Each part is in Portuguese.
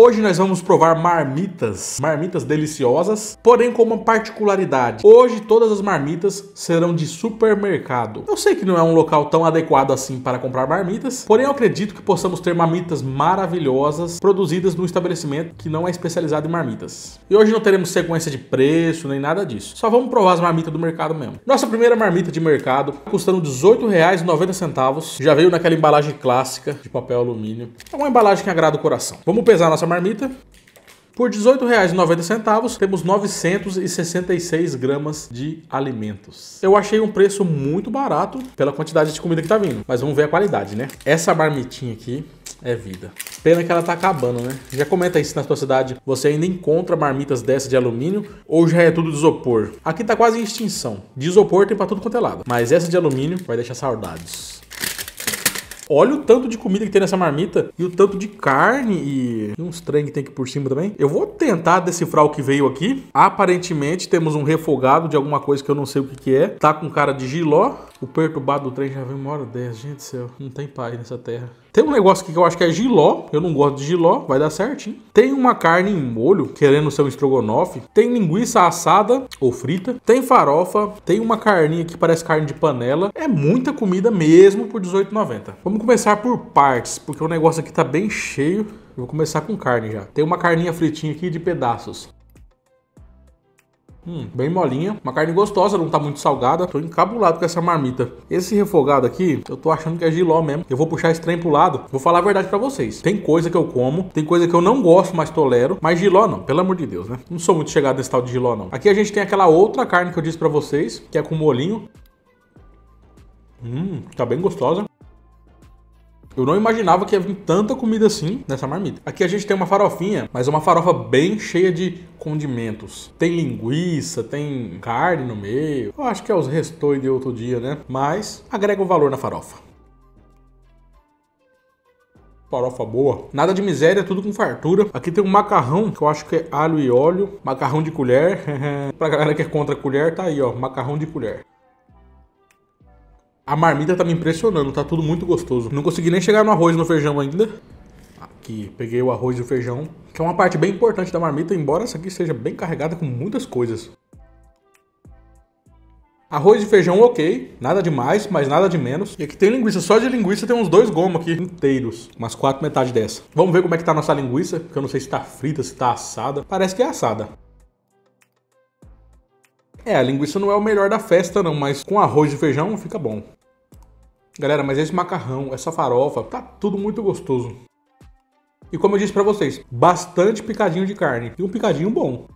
Hoje nós vamos provar marmitas, marmitas deliciosas, porém com uma particularidade. Hoje todas as marmitas serão de supermercado. Eu sei que não é um local tão adequado assim para comprar marmitas, porém eu acredito que possamos ter marmitas maravilhosas produzidas num estabelecimento que não é especializado em marmitas. E hoje não teremos sequência de preço nem nada disso. Só vamos provar as marmitas do mercado mesmo. Nossa primeira marmita de mercado custando R$18,90. Já veio naquela embalagem clássica de papel alumínio. É uma embalagem que agrada o coração. Vamos pesar nossa marmita. Por R$18,90 temos 966 gramas de alimentos. Eu achei um preço muito barato pela quantidade de comida que tá vindo. Mas vamos ver a qualidade, né? Essa marmitinha aqui é vida. Pena que ela tá acabando, né? Já comenta aí se na sua cidade você ainda encontra marmitas dessa de alumínio ou já é tudo de isopor. Aqui tá quase em extinção. De isopor tem pra tudo quanto é lado. Mas essa de alumínio vai deixar saudades. Olha o tanto de comida que tem nessa marmita e o tanto de carne e, e uns trem que tem aqui por cima também. Eu vou tentar decifrar o que veio aqui. Aparentemente temos um refogado de alguma coisa que eu não sei o que, que é. Tá com cara de giló. O perturbado do trem já vem uma hora 10. Gente do céu, não tem paz nessa terra. Tem um negócio aqui que eu acho que é giló. Eu não gosto de giló, vai dar certinho. Tem uma carne em molho, querendo ser um estrogonofe. Tem linguiça assada ou frita. Tem farofa. Tem uma carninha que parece carne de panela. É muita comida mesmo por R$18,90. Vamos começar por partes, porque o negócio aqui tá bem cheio. Eu vou começar com carne já. Tem uma carninha fritinha aqui de pedaços. Hum, bem molinha. Uma carne gostosa, não tá muito salgada. Tô encabulado com essa marmita. Esse refogado aqui, eu tô achando que é giló mesmo. Eu vou puxar esse trem pro lado. Vou falar a verdade para vocês. Tem coisa que eu como, tem coisa que eu não gosto, mas tolero. Mas giló não, pelo amor de Deus, né? Não sou muito chegado nesse tal de giló, não. Aqui a gente tem aquela outra carne que eu disse para vocês, que é com molinho. Hum, tá bem gostosa. Eu não imaginava que ia vir tanta comida assim nessa marmita. Aqui a gente tem uma farofinha, mas é uma farofa bem cheia de condimentos. Tem linguiça, tem carne no meio. Eu acho que é os restos de outro dia, né? Mas agrega um valor na farofa farofa boa. Nada de miséria, tudo com fartura. Aqui tem um macarrão, que eu acho que é alho e óleo. Macarrão de colher. pra galera que é contra colher, tá aí, ó. Macarrão de colher. A marmita tá me impressionando, tá tudo muito gostoso. Não consegui nem chegar no arroz no feijão ainda. Aqui, peguei o arroz e o feijão, que é uma parte bem importante da marmita, embora essa aqui seja bem carregada com muitas coisas. Arroz e feijão ok, nada de mais, mas nada de menos. E aqui tem linguiça, só de linguiça tem uns dois gomos aqui, inteiros, umas quatro metades dessa. Vamos ver como é que tá a nossa linguiça, que eu não sei se tá frita, se tá assada. Parece que é assada. É, a linguiça não é o melhor da festa não, mas com arroz e feijão fica bom. Galera, mas esse macarrão, essa farofa, tá tudo muito gostoso. E como eu disse para vocês, bastante picadinho de carne e um picadinho bom.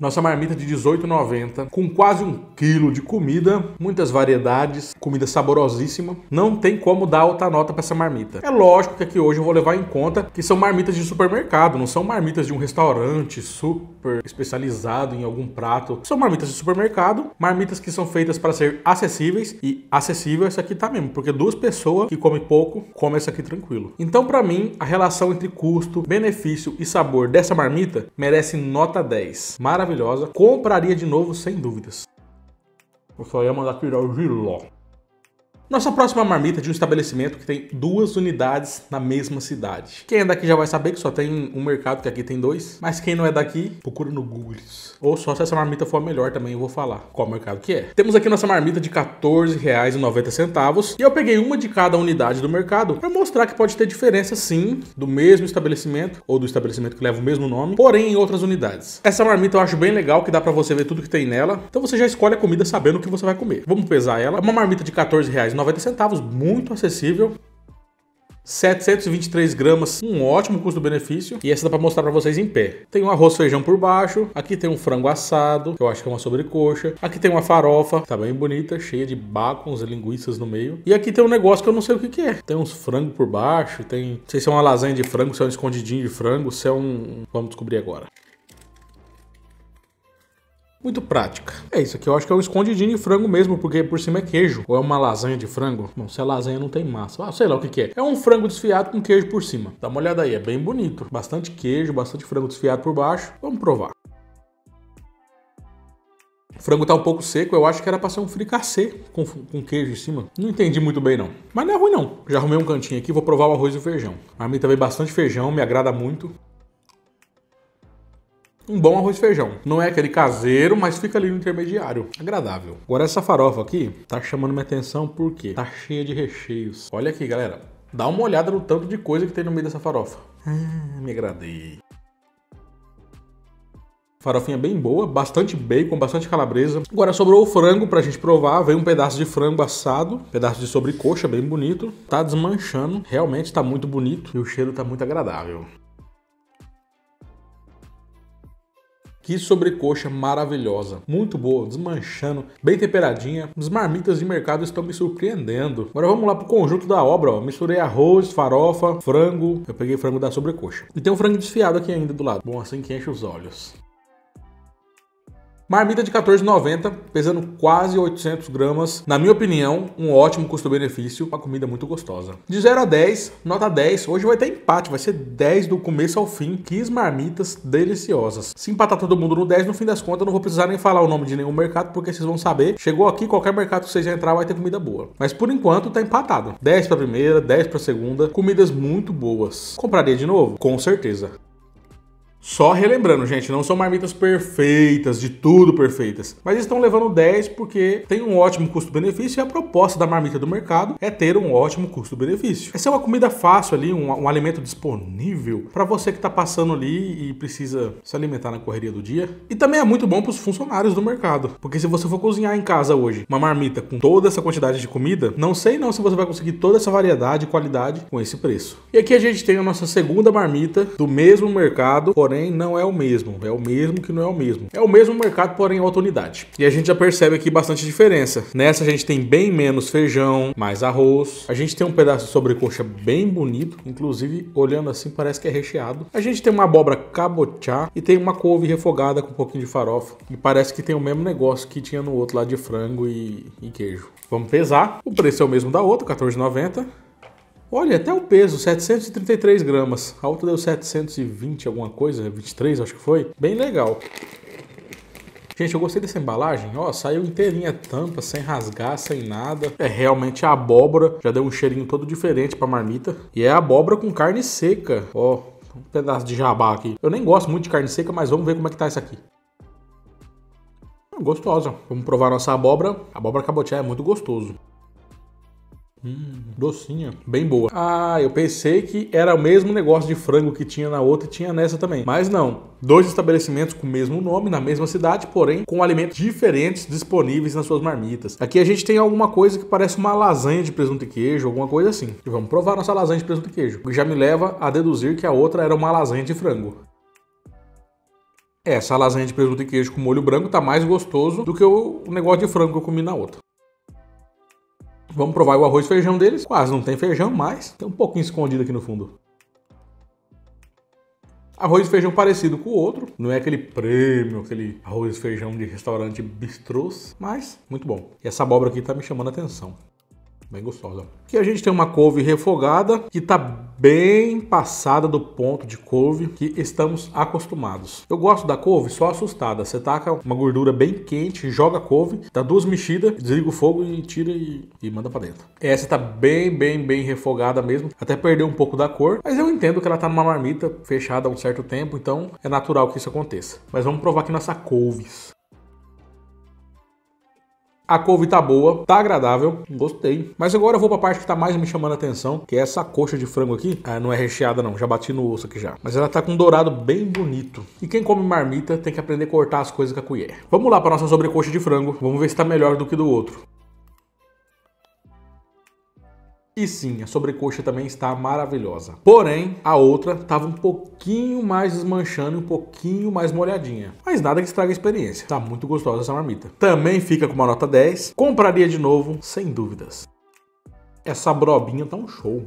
Nossa marmita de 18,90 com quase um quilo de comida, muitas variedades, comida saborosíssima. Não tem como dar outra nota para essa marmita. É lógico que aqui hoje eu vou levar em conta que são marmitas de supermercado, não são marmitas de um restaurante super especializado em algum prato. São marmitas de supermercado, marmitas que são feitas para ser acessíveis e acessível essa aqui tá mesmo, porque duas pessoas que comem pouco comem essa aqui tranquilo. Então, para mim, a relação entre custo, benefício e sabor dessa marmita merece nota 10. Maravilhoso maravilhosa. Compraria de novo, sem dúvidas. Eu só ia mandar tirar o giló. Nossa próxima marmita é de um estabelecimento que tem duas unidades na mesma cidade. Quem é daqui já vai saber que só tem um mercado, que aqui tem dois. Mas quem não é daqui, procura no Google. Ou só se essa marmita for a melhor também, eu vou falar qual mercado que é. Temos aqui nossa marmita de R$14,90. E eu peguei uma de cada unidade do mercado para mostrar que pode ter diferença sim, do mesmo estabelecimento, ou do estabelecimento que leva o mesmo nome, porém em outras unidades. Essa marmita eu acho bem legal, que dá para você ver tudo que tem nela. Então você já escolhe a comida sabendo o que você vai comer. Vamos pesar ela. É uma marmita de R$14,90. 90 centavos, muito acessível. 723 gramas, um ótimo custo-benefício. E essa dá para mostrar para vocês em pé. Tem um arroz feijão por baixo, aqui tem um frango assado, que eu acho que é uma sobrecoxa. Aqui tem uma farofa, tá bem bonita, cheia de bacons e linguiças no meio. E aqui tem um negócio que eu não sei o que, que é. Tem uns frangos por baixo, tem... Não sei se é uma lasanha de frango, se é um escondidinho de frango, se é um... Vamos descobrir agora muito prática. É isso aqui, eu acho que é um escondidinho de frango mesmo, porque por cima é queijo. Ou é uma lasanha de frango? Bom, se é lasanha não tem massa. Ah, sei lá o que, que é. É um frango desfiado com queijo por cima. Dá uma olhada aí, é bem bonito. Bastante queijo, bastante frango desfiado por baixo. Vamos provar. O frango tá um pouco seco, eu acho que era pra ser um fricassê com, com queijo em cima. Não entendi muito bem, não. Mas não é ruim, não. Já arrumei um cantinho aqui, vou provar o arroz e o feijão. A mim também bastante feijão, me agrada muito um bom arroz e feijão. Não é aquele caseiro, mas fica ali no intermediário. Agradável. Agora essa farofa aqui tá chamando minha atenção porque tá cheia de recheios. Olha aqui, galera. Dá uma olhada no tanto de coisa que tem no meio dessa farofa. Ah, me agradei. Farofinha bem boa, bastante bacon, bastante calabresa. Agora sobrou o frango pra gente provar. Veio um pedaço de frango assado, pedaço de sobrecoxa bem bonito. Tá desmanchando, realmente tá muito bonito e o cheiro tá muito agradável. Que sobrecoxa maravilhosa, muito boa, desmanchando, bem temperadinha. As marmitas de mercado estão me surpreendendo. Agora vamos lá pro conjunto da obra, ó. Misturei arroz, farofa, frango. Eu peguei frango da sobrecoxa. E tem um frango desfiado aqui ainda do lado. Bom, assim que enche os olhos. Marmita de 14,90, pesando quase 800 gramas. Na minha opinião, um ótimo custo-benefício, uma comida muito gostosa. De 0 a 10, nota 10. Hoje vai ter empate, vai ser 10 do começo ao fim. Que marmitas deliciosas. Se empatar todo mundo no 10, no fim das contas, eu não vou precisar nem falar o nome de nenhum mercado, porque vocês vão saber. Chegou aqui, qualquer mercado que vocês entrar vai ter comida boa. Mas por enquanto tá empatado. 10 para primeira, 10 para segunda. Comidas muito boas. Compraria de novo? Com certeza. Só relembrando, gente, não são marmitas perfeitas, de tudo perfeitas, mas estão levando 10 porque tem um ótimo custo-benefício e a proposta da marmita do mercado é ter um ótimo custo-benefício. Essa é uma comida fácil ali, um, um alimento disponível para você que está passando ali e precisa se alimentar na correria do dia. E também é muito bom para os funcionários do mercado, porque se você for cozinhar em casa hoje uma marmita com toda essa quantidade de comida, não sei não se você vai conseguir toda essa variedade e qualidade com esse preço. E aqui a gente tem a nossa segunda marmita do mesmo mercado, porém porém não é o mesmo. É o mesmo que não é o mesmo. É o mesmo mercado, porém é outra unidade. E a gente já percebe aqui bastante diferença. Nessa a gente tem bem menos feijão, mais arroz. A gente tem um pedaço de sobrecoxa bem bonito, inclusive olhando assim parece que é recheado. A gente tem uma abóbora cabochá e tem uma couve refogada com um pouquinho de farofa. E parece que tem o mesmo negócio que tinha no outro lá de frango e, e queijo. Vamos pesar. O preço é o mesmo da outra, R$14,90. Olha, até o peso, 733 gramas. A outra deu 720 alguma coisa, 23 acho que foi. Bem legal. Gente, eu gostei dessa embalagem, ó, saiu inteirinha a tampa, sem rasgar, sem nada. É realmente abóbora, já deu um cheirinho todo diferente pra marmita. E é abóbora com carne seca, ó, um pedaço de jabá aqui. Eu nem gosto muito de carne seca, mas vamos ver como é que tá isso aqui. Hum, gostosa. Vamos provar nossa abóbora. A abóbora cabotiá é muito gostoso. Hum, docinha, bem boa. Ah, eu pensei que era o mesmo negócio de frango que tinha na outra e tinha nessa também. Mas não. Dois estabelecimentos com o mesmo nome, na mesma cidade, porém com alimentos diferentes disponíveis nas suas marmitas. Aqui a gente tem alguma coisa que parece uma lasanha de presunto e queijo, alguma coisa assim. E vamos provar nossa lasanha de presunto e queijo. O que já me leva a deduzir que a outra era uma lasanha de frango. Essa lasanha de presunto e queijo com molho branco tá mais gostoso do que o negócio de frango que eu comi na outra. Vamos provar o arroz e feijão deles. Quase não tem feijão, mas tem um pouquinho escondido aqui no fundo. Arroz e feijão parecido com o outro. Não é aquele prêmio, aquele arroz e feijão de restaurante bistrôs, mas muito bom. E essa abóbora aqui tá me chamando a atenção bem gostosa. Aqui a gente tem uma couve refogada que está bem passada do ponto de couve que estamos acostumados. Eu gosto da couve só assustada. Você taca uma gordura bem quente, joga a couve, dá duas mexidas, desliga o fogo e tira e, e manda para dentro. Essa está bem, bem, bem refogada mesmo. Até perdeu um pouco da cor, mas eu entendo que ela está numa marmita fechada há um certo tempo, então é natural que isso aconteça. Mas vamos provar aqui nossa couves. A couve tá boa, tá agradável, gostei. Mas agora eu vou pra parte que tá mais me chamando a atenção, que é essa coxa de frango aqui. Ah, não é recheada não, já bati no osso aqui já. Mas ela tá com um dourado bem bonito. E quem come marmita tem que aprender a cortar as coisas com a colher. Vamos lá para nossa sobrecoxa de frango. Vamos ver se tá melhor do que do outro. E sim, a sobrecoxa também está maravilhosa. Porém, a outra estava um pouquinho mais desmanchando e um pouquinho mais molhadinha. Mas nada que estrague a experiência. está muito gostosa essa marmita. Também fica com uma nota 10. Compraria de novo, sem dúvidas. Essa brobinha tá um show.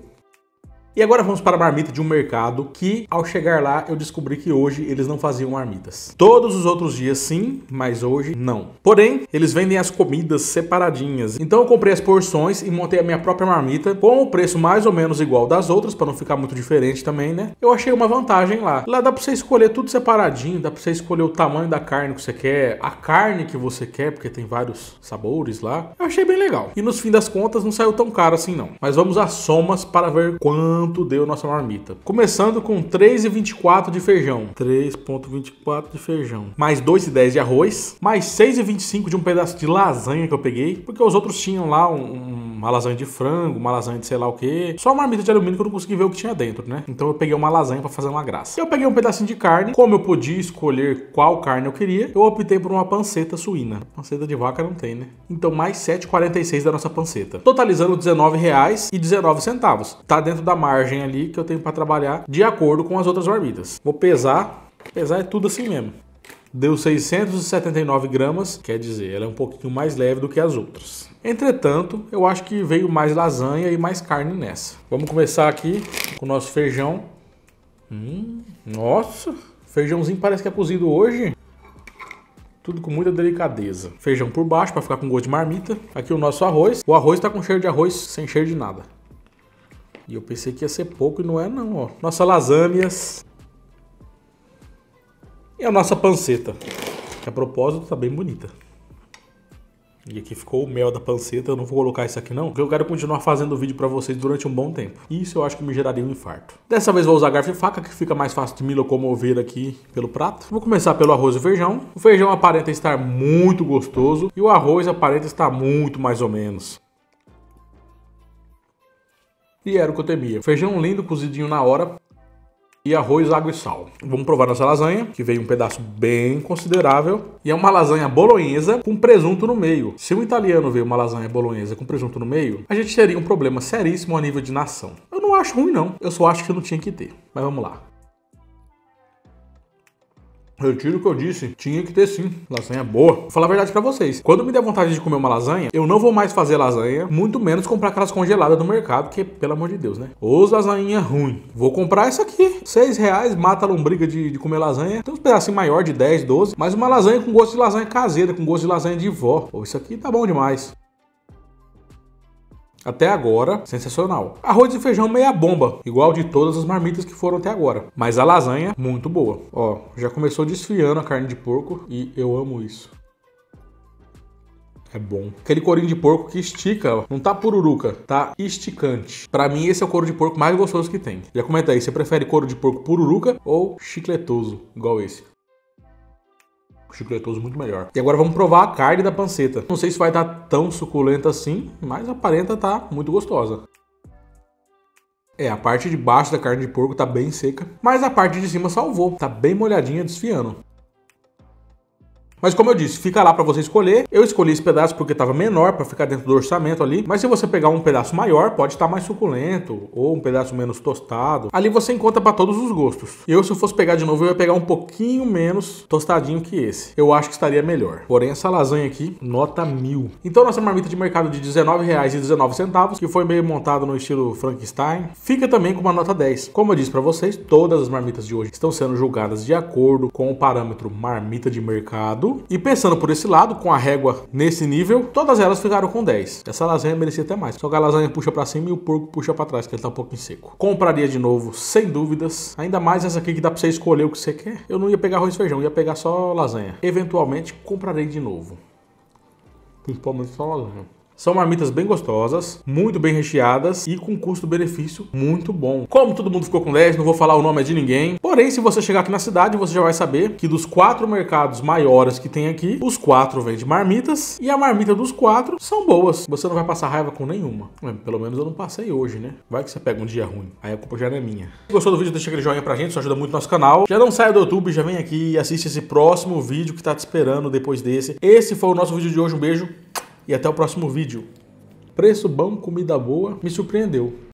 E agora vamos para a marmita de um mercado que, ao chegar lá, eu descobri que hoje eles não faziam marmitas. Todos os outros dias sim, mas hoje não. Porém, eles vendem as comidas separadinhas. Então eu comprei as porções e montei a minha própria marmita com o preço mais ou menos igual das outras, para não ficar muito diferente também, né? Eu achei uma vantagem lá. Lá dá para você escolher tudo separadinho, dá para você escolher o tamanho da carne que você quer, a carne que você quer, porque tem vários sabores lá. Eu achei bem legal. E nos fim das contas não saiu tão caro assim não. Mas vamos às somas para ver quanto quanto deu nossa marmita. Começando com 3,24 de feijão. 3,24 de feijão. Mais 2,10 de arroz. Mais 6,25 de um pedaço de lasanha que eu peguei. Porque os outros tinham lá um, um uma lasanha de frango, uma lasanha de sei lá o que. Só uma marmita de alumínio que eu não consegui ver o que tinha dentro, né? Então eu peguei uma lasanha para fazer uma graça. Eu peguei um pedacinho de carne, como eu podia escolher qual carne eu queria, eu optei por uma panceta suína. Panceta de vaca não tem, né? Então mais 7,46 da nossa panceta. Totalizando R$19,19. Tá dentro da margem ali que eu tenho para trabalhar de acordo com as outras marmitas. Vou pesar. Pesar é tudo assim mesmo deu 679 gramas, quer dizer, ela é um pouquinho mais leve do que as outras. Entretanto, eu acho que veio mais lasanha e mais carne nessa. Vamos começar aqui com o nosso feijão. Hum, nossa, feijãozinho parece que é cozido hoje. Tudo com muita delicadeza. Feijão por baixo para ficar com gosto de marmita. Aqui o nosso arroz. O arroz está com cheiro de arroz, sem cheiro de nada. E eu pensei que ia ser pouco e não é não, ó. Nossa lasanhas. E a nossa panceta. Que a propósito está bem bonita. E aqui ficou o mel da panceta, eu não vou colocar isso aqui não, porque eu quero continuar fazendo o vídeo para vocês durante um bom tempo. E Isso eu acho que me geraria um infarto. Dessa vez vou usar garfo e faca, que fica mais fácil de me locomover aqui pelo prato. Vou começar pelo arroz e feijão. O feijão aparenta estar muito gostoso e o arroz aparenta estar muito mais ou menos. E era o que eu temia. Feijão lindo, cozidinho na hora, e arroz, água e sal. Vamos provar nossa lasanha, que veio um pedaço bem considerável. E é uma lasanha bolonhesa com presunto no meio. Se o italiano vê uma lasanha bolonhesa com presunto no meio, a gente teria um problema seríssimo a nível de nação. Eu não acho ruim, não. Eu só acho que não tinha que ter. Mas vamos lá. Retiro o que eu disse, tinha que ter sim, lasanha boa. Vou falar a verdade para vocês. Quando me der vontade de comer uma lasanha, eu não vou mais fazer lasanha, muito menos comprar aquelas congeladas do mercado, que pelo amor de Deus, né? Os lasanhinha ruim. Vou comprar essa aqui. Seis reais, mata a lombriga de, de comer lasanha. Tem uns pedacinhos maior de 10, 12, mas uma lasanha com gosto de lasanha caseira, com gosto de lasanha de vó. Pô, isso aqui tá bom demais. Até agora, sensacional. Arroz e feijão meia bomba, igual de todas as marmitas que foram até agora. Mas a lasanha, muito boa. Ó, já começou desfiando a carne de porco e eu amo isso. É bom. Aquele corinho de porco que estica, ó. não tá pururuca, tá esticante. Para mim, esse é o couro de porco mais gostoso que tem. Já comenta aí, você prefere couro de porco pururuca ou chicletoso, igual esse? chicletoso muito melhor. E agora vamos provar a carne da panceta. Não sei se vai estar tão suculenta assim, mas aparenta tá muito gostosa. É, a parte de baixo da carne de porco tá bem seca, mas a parte de cima salvou, tá bem molhadinha desfiando. Mas como eu disse, fica lá para você escolher. Eu escolhi esse pedaço porque estava menor para ficar dentro do orçamento ali, mas se você pegar um pedaço maior, pode estar tá mais suculento ou um pedaço menos tostado. Ali você encontra para todos os gostos. Eu se eu fosse pegar de novo, eu ia pegar um pouquinho menos tostadinho que esse. Eu acho que estaria melhor. Porém essa lasanha aqui, nota mil. Então nossa marmita de mercado de R$19,19, que foi meio montada no estilo Frankenstein, fica também com uma nota 10. Como eu disse para vocês, todas as marmitas de hoje estão sendo julgadas de acordo com o parâmetro marmita de mercado e pensando por esse lado, com a régua nesse nível, todas elas ficaram com 10. Essa lasanha merecia até mais. Só que a lasanha puxa para cima e o porco puxa para trás, que ele tá um em seco. Compraria de novo, sem dúvidas. Ainda mais essa aqui que dá para você escolher o que você quer. Eu não ia pegar arroz e feijão, ia pegar só lasanha. Eventualmente comprarei de novo. Principalmente só lasanha. São marmitas bem gostosas, muito bem recheadas e com custo-benefício muito bom. Como todo mundo ficou com 10, não vou falar o nome de ninguém. Porém, se você chegar aqui na cidade, você já vai saber que dos quatro mercados maiores que tem aqui, os quatro vendem marmitas e a marmita dos quatro são boas. Você não vai passar raiva com nenhuma. É, pelo menos eu não passei hoje, né? Vai que você pega um dia ruim. Aí a culpa já não é minha. Se gostou do vídeo, deixa aquele joinha pra gente, isso ajuda muito nosso canal. Já não saia do YouTube, já vem aqui e assiste esse próximo vídeo que tá te esperando depois desse. Esse foi o nosso vídeo de hoje. Um beijo e até o próximo vídeo. Preço bom, comida boa, me surpreendeu.